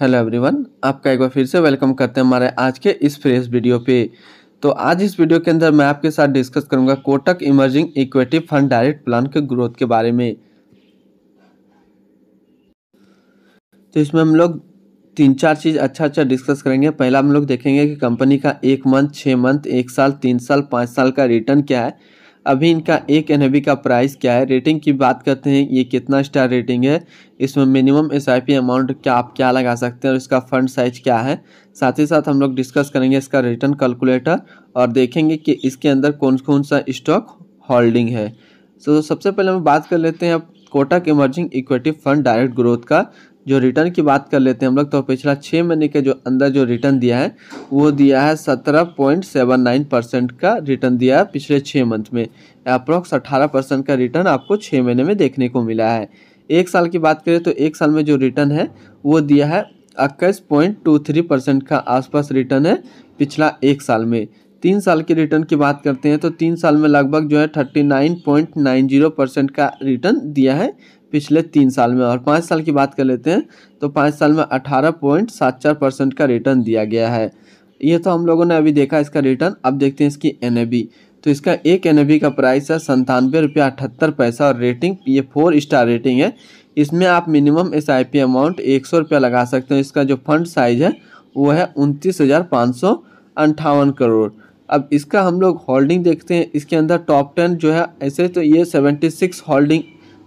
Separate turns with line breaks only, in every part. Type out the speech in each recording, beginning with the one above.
hello everyone आपका एक बार फिर से वेलकम करते हैं हमारे आज के इस फ्रेश वीडियो पे तो आज इस वीडियो के अंदर मैं आपके साथ डिस्कस करूंगा Kotak emerging equity fund direct plan के ग्रोथ के बारे में तो इसमें हम लोग तीन चार चीज़ अच्छा अच्छा डिस्कस करेंगे पहला हम लोग देखेंगे कि कंपनी का एक मंथ छः मंथ एक साल तीन साल पाँच साल का रिटर्न क्या है अभी इनका एक एन का प्राइस क्या है रेटिंग की बात करते हैं ये कितना स्टार रेटिंग है इसमें मिनिमम एस अमाउंट क्या आप क्या लगा सकते हैं और इसका फंड साइज क्या है साथ ही साथ हम लोग डिस्कस करेंगे इसका रिटर्न कैलकुलेटर और देखेंगे कि इसके अंदर कौन कौन सा स्टॉक होल्डिंग है सो सबसे पहले हम बात कर लेते हैं अब Kotak emerging equity fund direct growth का जो रिटर्न की बात कर लेते हैं हम लोग तो पिछला छः महीने के जो अंदर जो रिटर्न दिया है वो दिया है सत्रह पॉइंट सेवन नाइन परसेंट का रिटर्न दिया है पिछले छः मंथ में अप्रोक्स अठारह परसेंट का रिटर्न आपको छः महीने में देखने को मिला है एक साल की बात करें तो एक साल में जो रिटर्न है वो दिया है इक्कीस पॉइंट टू थ्री परसेंट का आसपास रिटर्न है पिछला एक साल में तीन साल के रिटर्न की बात करते हैं तो तीन साल में लगभग जो है thirty nine point nine zero percent का रिटर्न दिया है पिछले तीन साल में और पाँच साल की बात कर लेते हैं तो पाँच साल में अठारह पॉइंट सात चार परसेंट का रिटर्न दिया गया है ये तो हम लोगों ने अभी देखा इसका रिटर्न अब देखते हैं इसकी एन तो इसका एक एन का प्राइस है संतानवे रुपया अठहत्तर पैसा और रेटिंग ये फोर स्टार रेटिंग है इसमें आप मिनिमम एस अमाउंट एक सौ रुपया लगा सकते हैं इसका जो फंड साइज है वो है उनतीस हज़ार पाँच सौ अंठावन करोड़ अब इसका हम लोग होल्डिंग देखते हैं इसके अंदर टॉप टेन जो है ऐसे तो ये seventy six holding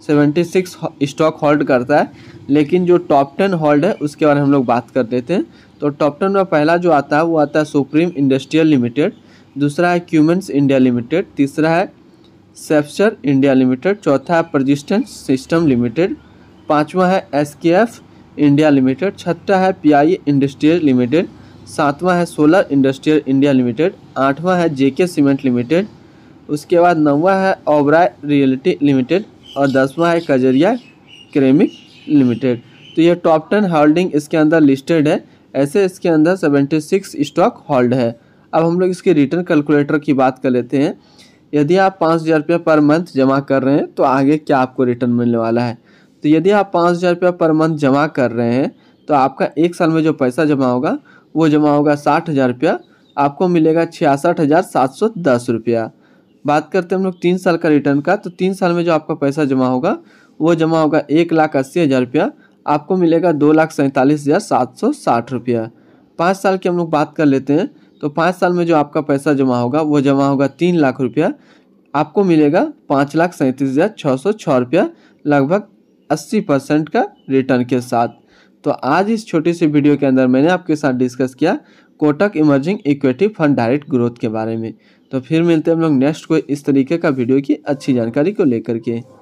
seventy six stock hold करता है लेकिन जो टॉप टेन होल्ड है उसके बारे में हम लोग बात कर लेते हैं तो टॉप टेन में पहला जो आता है वो आता है सुप्रीम इंडस्ट्रियल लिमिटेड दूसरा है क्यूमेंस इंडिया लिमिटेड तीसरा है सेफ्सर इंडिया लिमिटेड चौथा है प्रजिस्टेंस सिस्टम लिमिटेड पाँचवा है एस के एफ इंडिया लिमिटेड छठा है पी इंडस्ट्रियल लिमिटेड सातवां है सोलर इंडस्ट्रियल इंडिया लिमिटेड आठवां है जेके सीमेंट लिमिटेड उसके बाद नौवा है ओबराय रियलिटी लिमिटेड और दसवां है कजरिया क्रेमिक लिमिटेड तो ये टॉप टेन होल्डिंग इसके अंदर लिस्टेड है ऐसे इसके अंदर सेवेंटी सिक्स स्टॉक होल्ड है अब हम लोग इसके रिटर्न कैलकुलेटर की बात कर लेते हैं यदि आप पाँच हज़ार रुपया पर मंथ जमा कर रहे हैं तो आगे क्या आपको रिटर्न मिलने वाला है तो यदि आप पाँच हज़ार रुपया पर मंथ जमा कर रहे हैं तो आपका एक साल में जो पैसा जमा होगा वो जमा होगा साठ हज़ार रुपया आपको मिलेगा छियासठ हज़ार सात सौ दस रुपया बात करते हैं हम लोग तीन साल का रिटर्न का तो तीन साल में जो आपका पैसा जमा होगा वो जमा होगा एक लाख अस्सी हज़ार रुपया आपको मिलेगा दो लाख सैंतालीस हज़ार सात सौ साठ रुपया पाँच साल की हम लोग बात कर लेते हैं तो पाँच साल में जो आपका पैसा जमा होगा वो जमा होगा तीन लाख रुपया आपको मिलेगा पाँच लाख सैंतीस हज़ार छः सौ छः रुपया लगभग अस्सी परसेंट का रिटर्न के साथ तो आज इस छोटी सी वीडियो के अंदर मैंने आपके साथ डिस्कस किया Kotak emerging equity fund direct growth के बारे में तो फिर मिलते हैं हम लोग नेक्स्ट कोई इस तरीके का वीडियो की अच्छी जानकारी को लेकर के